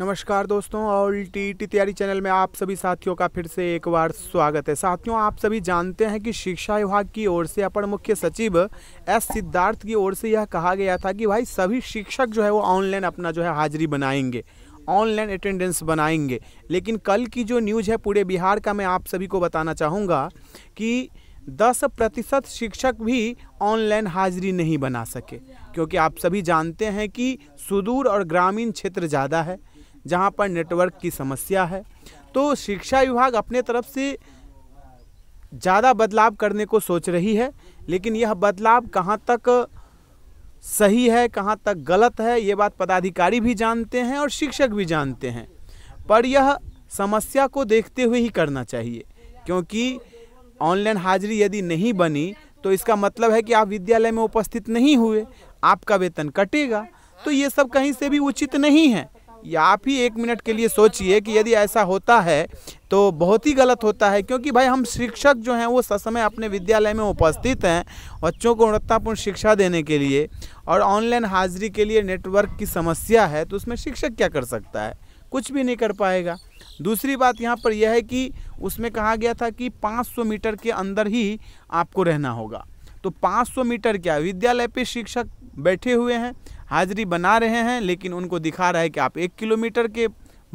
नमस्कार दोस्तों और टी टी तैयारी चैनल में आप सभी साथियों का फिर से एक बार स्वागत है साथियों आप सभी जानते हैं कि शिक्षा विभाग की ओर से अपर मुख्य सचिव एस सिद्धार्थ की ओर से यह कहा गया था कि भाई सभी शिक्षक जो है वो ऑनलाइन अपना जो है हाजिरी बनाएंगे ऑनलाइन अटेंडेंस बनाएंगे लेकिन कल की जो न्यूज़ है पूरे बिहार का मैं आप सभी को बताना चाहूँगा कि दस प्रतिशत शिक्षक भी ऑनलाइन हाजिरी नहीं बना सके क्योंकि आप सभी जानते हैं कि सुदूर और ग्रामीण क्षेत्र ज़्यादा है जहाँ पर नेटवर्क की समस्या है तो शिक्षा विभाग अपने तरफ से ज़्यादा बदलाव करने को सोच रही है लेकिन यह बदलाव कहाँ तक सही है कहाँ तक गलत है ये बात पदाधिकारी भी जानते हैं और शिक्षक भी जानते हैं पर यह समस्या को देखते हुए ही करना चाहिए क्योंकि ऑनलाइन हाजिरी यदि नहीं बनी तो इसका मतलब है कि आप विद्यालय में उपस्थित नहीं हुए आपका वेतन कटेगा तो ये सब कहीं से भी उचित नहीं है या आप ही एक मिनट के लिए सोचिए कि यदि ऐसा होता है तो बहुत ही गलत होता है क्योंकि भाई हम शिक्षक जो हैं वो ससमय अपने विद्यालय में उपस्थित हैं बच्चों को गुणवत्तापूर्ण शिक्षा देने के लिए और ऑनलाइन हाजिरी के लिए नेटवर्क की समस्या है तो उसमें शिक्षक क्या कर सकता है कुछ भी नहीं कर पाएगा दूसरी बात यहाँ पर यह है कि उसमें कहा गया था कि 500 मीटर के अंदर ही आपको रहना होगा तो 500 मीटर क्या विद्यालय पे शिक्षक बैठे हुए हैं हाजिरी बना रहे हैं लेकिन उनको दिखा रहा है कि आप एक किलोमीटर के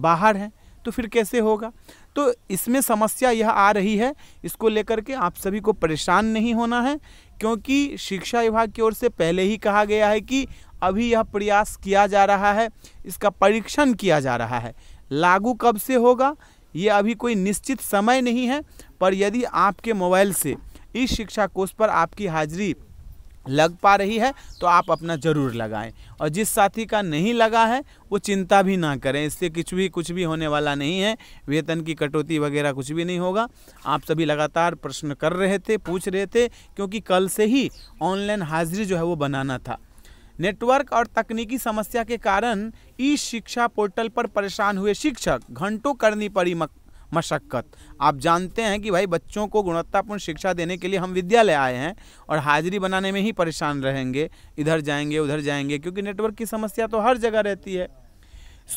बाहर हैं तो फिर कैसे होगा तो इसमें समस्या यह आ रही है इसको लेकर के आप सभी को परेशान नहीं होना है क्योंकि शिक्षा विभाग की ओर से पहले ही कहा गया है कि अभी यह प्रयास किया जा रहा है इसका परीक्षण किया जा रहा है लागू कब से होगा ये अभी कोई निश्चित समय नहीं है पर यदि आपके मोबाइल से इस शिक्षा कोर्स पर आपकी हाजिरी लग पा रही है तो आप अपना ज़रूर लगाएं और जिस साथी का नहीं लगा है वो चिंता भी ना करें इससे कुछ भी कुछ भी होने वाला नहीं है वेतन की कटौती वगैरह कुछ भी नहीं होगा आप सभी लगातार प्रश्न कर रहे थे पूछ रहे थे क्योंकि कल से ही ऑनलाइन हाजिरी जो है वो बनाना था नेटवर्क और तकनीकी समस्या के कारण ई शिक्षा पोर्टल पर परेशान हुए शिक्षक घंटों करनी पड़ी मक... मशक्क़त आप जानते हैं कि भाई बच्चों को गुणवत्तापूर्ण शिक्षा देने के लिए हम विद्यालय आए हैं और हाजिरी बनाने में ही परेशान रहेंगे इधर जाएंगे उधर जाएंगे क्योंकि नेटवर्क की समस्या तो हर जगह रहती है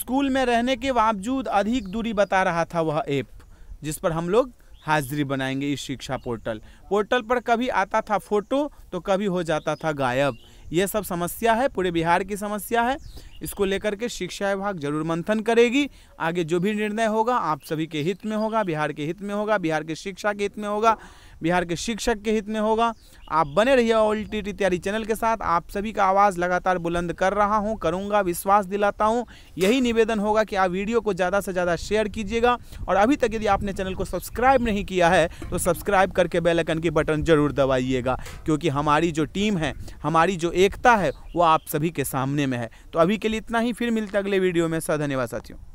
स्कूल में रहने के बावजूद अधिक दूरी बता रहा था वह ऐप जिस पर हम लोग हाजिरी बनाएंगे इस शिक्षा पोर्टल पोर्टल पर कभी आता था फोटो तो कभी हो जाता था गायब ये सब समस्या है पूरे बिहार की समस्या है इसको लेकर के शिक्षा विभाग जरूर मंथन करेगी आगे जो भी निर्णय होगा आप सभी के हित में होगा बिहार के हित में होगा बिहार के शिक्षा के हित में होगा बिहार के शिक्षक के हित में होगा आप बने रहिए ऑल टी टी तैयारी चैनल के साथ आप सभी का आवाज़ लगातार बुलंद कर रहा हूँ करूँगा विश्वास दिलाता हूँ यही निवेदन होगा कि आप वीडियो को ज़्यादा से ज़्यादा शेयर कीजिएगा और अभी तक यदि आपने चैनल को सब्सक्राइब नहीं किया है तो सब्सक्राइब करके बेलकन की बटन ज़रूर दबाइएगा क्योंकि हमारी जो टीम है हमारी जो एकता है वो आप सभी के सामने में है तो अभी के लिए इतना ही फिर मिलते अगले वीडियो में सर धन्यवाद साथियों